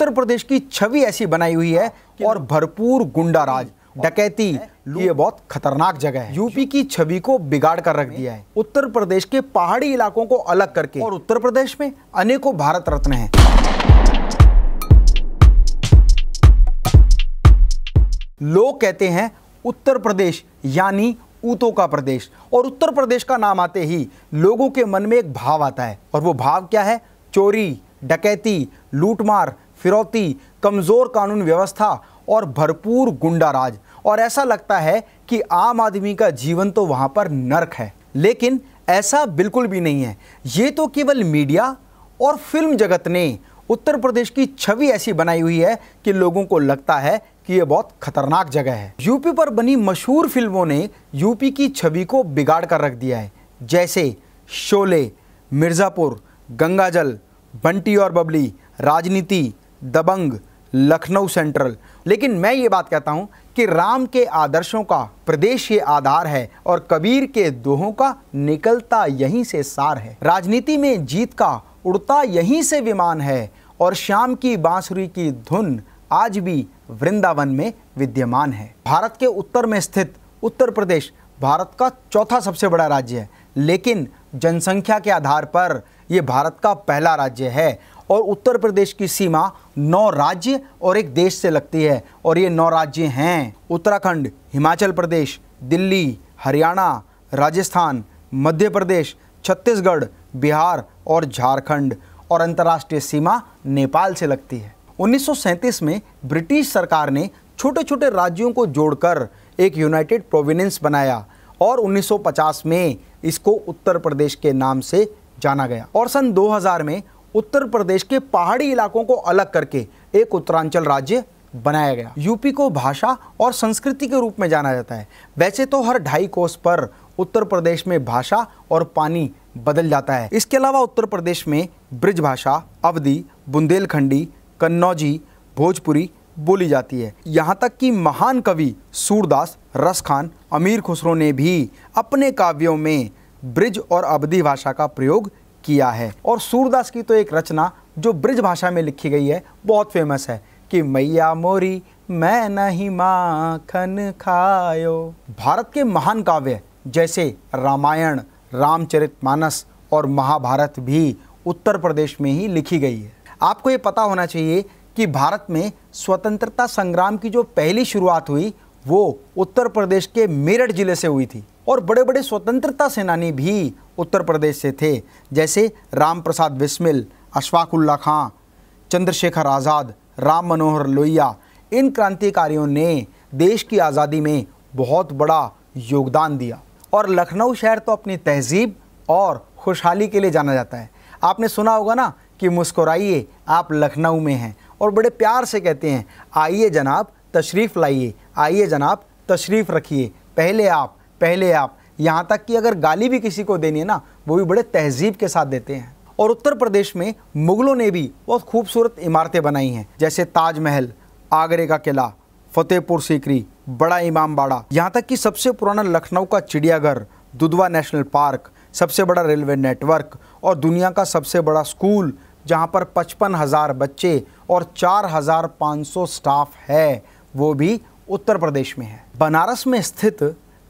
उत्तर प्रदेश की छवि ऐसी बनाई हुई है और भरपूर गुंडा राज डकैती ये बहुत खतरनाक जगह है यूपी की छवि को बिगाड़ कर रख दिया है उत्तर प्रदेश के पहाड़ी इलाकों को अलग करके और उत्तर प्रदेश में अनेकों भारत रत्न हैं लोग कहते हैं उत्तर प्रदेश यानी ऊतों का प्रदेश और उत्तर प्रदेश का नाम आते ही लोगों के मन में एक भाव आता है और वो भाव क्या है चोरी डकैती लूटमार फिरौती कमज़ोर कानून व्यवस्था और भरपूर गुंडा राज और ऐसा लगता है कि आम आदमी का जीवन तो वहाँ पर नर्क है लेकिन ऐसा बिल्कुल भी नहीं है ये तो केवल मीडिया और फिल्म जगत ने उत्तर प्रदेश की छवि ऐसी बनाई हुई है कि लोगों को लगता है कि यह बहुत खतरनाक जगह है यूपी पर बनी मशहूर फिल्मों ने यूपी की छवि को बिगाड़ कर रख दिया है जैसे शोले मिर्ज़ापुर गंगाजल बंटी और बबली राजनीति दबंग लखनऊ सेंट्रल लेकिन मैं ये बात कहता हूँ कि राम के आदर्शों का प्रदेश ये आधार है और कबीर के दोहों का निकलता यहीं से सार है राजनीति में जीत का उड़ता यहीं से विमान है और श्याम की बांसुरी की धुन आज भी वृंदावन में विद्यमान है भारत के उत्तर में स्थित उत्तर प्रदेश भारत का चौथा सबसे बड़ा राज्य है लेकिन जनसंख्या के आधार पर ये भारत का पहला राज्य है और उत्तर प्रदेश की सीमा नौ राज्य और एक देश से लगती है और ये नौ राज्य हैं उत्तराखंड हिमाचल प्रदेश दिल्ली हरियाणा राजस्थान मध्य प्रदेश छत्तीसगढ़ बिहार और झारखंड और अंतर्राष्ट्रीय सीमा नेपाल से लगती है उन्नीस में ब्रिटिश सरकार ने छोटे छोटे राज्यों को जोड़कर एक यूनाइटेड प्रोविनेंस बनाया और 1950 में इसको उत्तर प्रदेश के नाम से जाना गया और सन 2000 में उत्तर प्रदेश के पहाड़ी इलाकों को अलग करके एक उत्तरांचल राज्य बनाया गया यूपी को भाषा और संस्कृति के रूप में जाना जाता है वैसे तो हर ढाई कोस पर उत्तर प्रदेश में भाषा और पानी बदल जाता है इसके अलावा उत्तर प्रदेश में ब्रिज भाषा अवधि बुंदेलखंडी कन्नौजी भोजपुरी बोली जाती है यहाँ तक कि महान कवि सूरदास रस खान अमीर खुसरो ने भी अपने काव्यों में ब्रिज और अवधि भाषा का प्रयोग किया है और सूरदास की तो एक रचना जो ब्रिज भाषा में लिखी गई है बहुत फेमस है कि मैया मोरी मैं नहीं माखन खायो भारत के महान काव्य जैसे रामायण रामचरितमानस और महाभारत भी उत्तर प्रदेश में ही लिखी गई है आपको ये पता होना चाहिए कि भारत में स्वतंत्रता संग्राम की जो पहली शुरुआत हुई वो उत्तर प्रदेश के मेरठ ज़िले से हुई थी और बड़े बड़े स्वतंत्रता सेनानी भी उत्तर प्रदेश से थे जैसे राम प्रसाद बिस्मिल अशफाकुल्ला खां चंद्रशेखर आज़ाद राम मनोहर लोहिया इन क्रांतिकारियों ने देश की आज़ादी में बहुत बड़ा योगदान दिया और लखनऊ शहर तो अपनी तहजीब और खुशहाली के लिए जाना जाता है आपने सुना होगा ना कि मुस्कुराइए आप लखनऊ में हैं और बड़े प्यार से कहते हैं आइए जनाब तशरीफ़ लाइए आइए जनाब तशरीफ़ रखिए पहले आप पहले आप यहाँ तक कि अगर गाली भी किसी को देनी है ना वो भी बड़े तहजीब के साथ देते हैं और उत्तर प्रदेश में मुग़लों ने भी बहुत खूबसूरत इमारतें बनाई हैं जैसे ताजमहल आगरे का किला फतेहपुर सीकरी बड़ा इमाम बाड़ा यहाँ तक कि सबसे पुराना लखनऊ का चिड़ियाघर दुधवा नेशनल पार्क सबसे बड़ा रेलवे नेटवर्क और दुनिया का सबसे बड़ा स्कूल जहाँ पर पचपन हज़ार बच्चे और चार हज़ार पाँच सौ स्टाफ है वो भी उत्तर प्रदेश में है बनारस में स्थित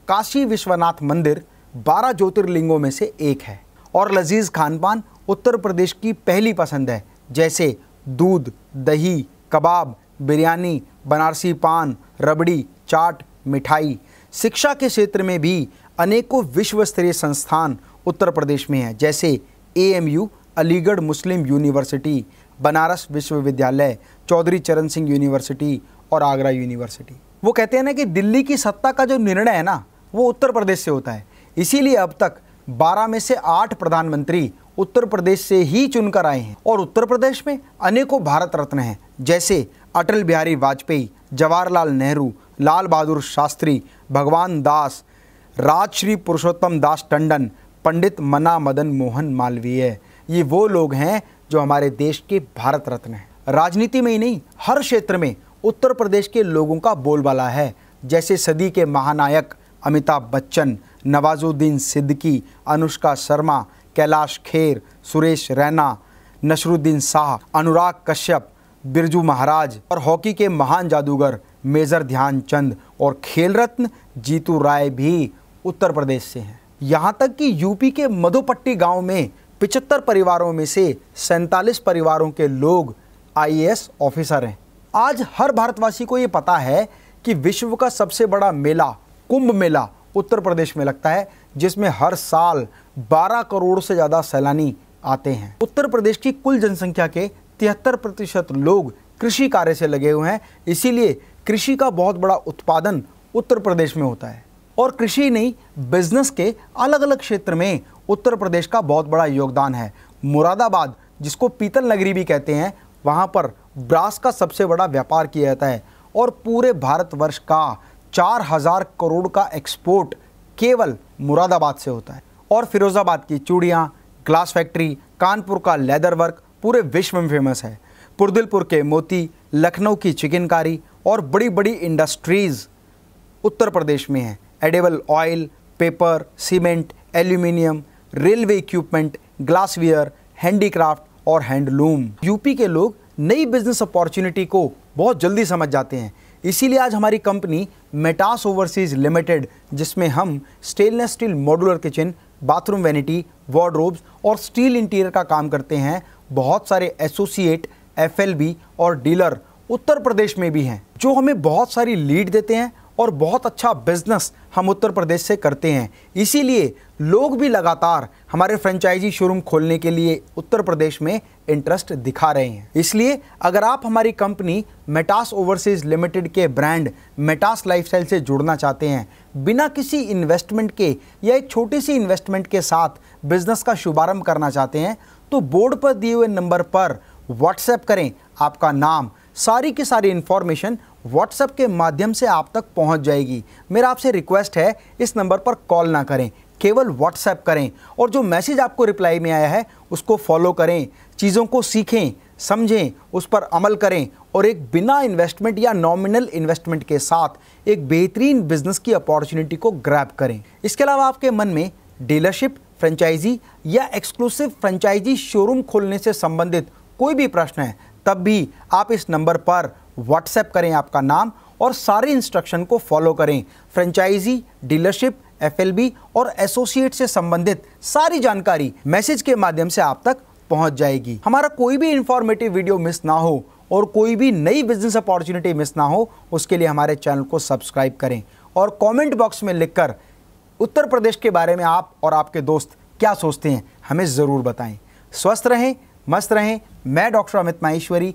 काशी विश्वनाथ मंदिर बारह ज्योतिर्लिंगों में से एक है और लजीज खान पान उत्तर प्रदेश की पहली पसंद है जैसे दूध दही कबाब बिरयानी बनारसी पान रबड़ी चाट मिठाई शिक्षा के क्षेत्र में भी अनेकों विश्व स्तरीय संस्थान उत्तर प्रदेश में हैं जैसे ए अलीगढ़ मुस्लिम यूनिवर्सिटी बनारस विश्वविद्यालय चौधरी चरण सिंह यूनिवर्सिटी और आगरा यूनिवर्सिटी वो कहते हैं ना कि दिल्ली की सत्ता का जो निर्णय है ना वो उत्तर प्रदेश से होता है इसीलिए अब तक 12 में से 8 प्रधानमंत्री उत्तर प्रदेश से ही चुनकर आए हैं और उत्तर प्रदेश में अनेकों भारत रत्न हैं जैसे अटल बिहारी वाजपेयी जवाहरलाल नेहरू लाल बहादुर शास्त्री भगवान दास राजश्री पुरुषोत्तम दास टंडन पंडित मना मदन मोहन मालवीय ये वो लोग हैं जो हमारे देश के भारत रत्न हैं राजनीति में ही नहीं हर क्षेत्र में उत्तर प्रदेश के लोगों का बोलबाला है जैसे सदी के महानायक अमिताभ बच्चन नवाजुद्दीन सिद्दकी अनुष्का शर्मा कैलाश खेर सुरेश रैना नशरुद्दीन शाह अनुराग कश्यप बिरजू महाराज और हॉकी के महान जादूगर मेजर ध्यानचंद और खेल रत्न जीतू राय भी उत्तर प्रदेश से हैं यहाँ तक कि यूपी के मधुपट्टी गांव में पिचहत्तर परिवारों में से सैंतालीस परिवारों के लोग आईएएस ऑफिसर हैं आज हर भारतवासी को ये पता है कि विश्व का सबसे बड़ा मेला कुंभ मेला उत्तर प्रदेश में लगता है जिसमें हर साल 12 करोड़ से ज़्यादा सैलानी आते हैं उत्तर प्रदेश की कुल जनसंख्या के तिहत्तर प्रतिशत लोग कृषि कार्य से लगे हुए हैं इसीलिए कृषि का बहुत बड़ा उत्पादन उत्तर प्रदेश में होता है और कृषि नहीं बिजनेस के अलग अलग क्षेत्र में उत्तर प्रदेश का बहुत बड़ा योगदान है मुरादाबाद जिसको पीतल नगरी भी कहते हैं वहाँ पर ब्रास का सबसे बड़ा व्यापार किया जाता है और पूरे भारतवर्ष का चार हज़ार करोड़ का एक्सपोर्ट केवल मुरादाबाद से होता है और फिरोज़ाबाद की चूड़ियाँ ग्लास फैक्ट्री कानपुर का लेदर वर्क पूरे विश्व में फेमस है पुरदिलपुर के मोती लखनऊ की चिकनकारी और बड़ी बड़ी इंडस्ट्रीज़ उत्तर प्रदेश में हैं edible oil paper cement aluminium railway equipment glassware handicraft और हैंडलूम यूपी के लोग नई बिजनेस अपॉर्चुनिटी को बहुत जल्दी समझ जाते हैं इसीलिए आज हमारी कंपनी मेटास ओवरसीज लिमिटेड जिसमें हम stainless steel modular kitchen bathroom vanity wardrobes और स्टील इंटीरियर का काम करते हैं बहुत सारे एसोसिएट एफएलबी और डीलर उत्तर प्रदेश में भी हैं जो हमें बहुत सारी लीड देते हैं और बहुत अच्छा बिजनेस हम उत्तर प्रदेश से करते हैं इसीलिए लोग भी लगातार हमारे फ्रेंचाइजी शोरूम खोलने के लिए उत्तर प्रदेश में इंटरेस्ट दिखा रहे हैं इसलिए अगर आप हमारी कंपनी मेटास ओवरसीज लिमिटेड के ब्रांड मेटास लाइफस्टाइल से जुड़ना चाहते हैं बिना किसी इन्वेस्टमेंट के या एक छोटी सी इन्वेस्टमेंट के साथ बिजनेस का शुभारंभ करना चाहते हैं तो बोर्ड पर दिए हुए नंबर पर व्हाट्सएप करें आपका नाम सारी की सारी इन्फॉर्मेशन व्हाट्सएप के माध्यम से आप तक पहुंच जाएगी मेरा आपसे रिक्वेस्ट है इस नंबर पर कॉल ना करें केवल व्हाट्सएप करें और जो मैसेज आपको रिप्लाई में आया है उसको फॉलो करें चीज़ों को सीखें समझें उस पर अमल करें और एक बिना इन्वेस्टमेंट या नॉमिनल इन्वेस्टमेंट के साथ एक बेहतरीन बिजनेस की अपॉर्चुनिटी को ग्रैब करें इसके अलावा आपके मन में डीलरशिप फ्रेंचाइजी या एक्सक्लूसिव फ्रेंचाइजी शोरूम खोलने से संबंधित कोई भी प्रश्न है तब भी आप इस नंबर पर व्हाट्सएप करें आपका नाम और सारे इंस्ट्रक्शन को फॉलो करें फ्रेंचाइजी डीलरशिप एफएलबी और एसोसिएट से संबंधित सारी जानकारी मैसेज के माध्यम से आप तक पहुंच जाएगी हमारा कोई भी इंफॉर्मेटिव वीडियो मिस ना हो और कोई भी नई बिजनेस अपॉर्चुनिटी मिस ना हो उसके लिए हमारे चैनल को सब्सक्राइब करें और कमेंट बॉक्स में लिखकर उत्तर प्रदेश के बारे में आप और आपके दोस्त क्या सोचते हैं हमें ज़रूर बताएं स्वस्थ रहें मस्त रहें मैं डॉक्टर अमित माहेश्वरी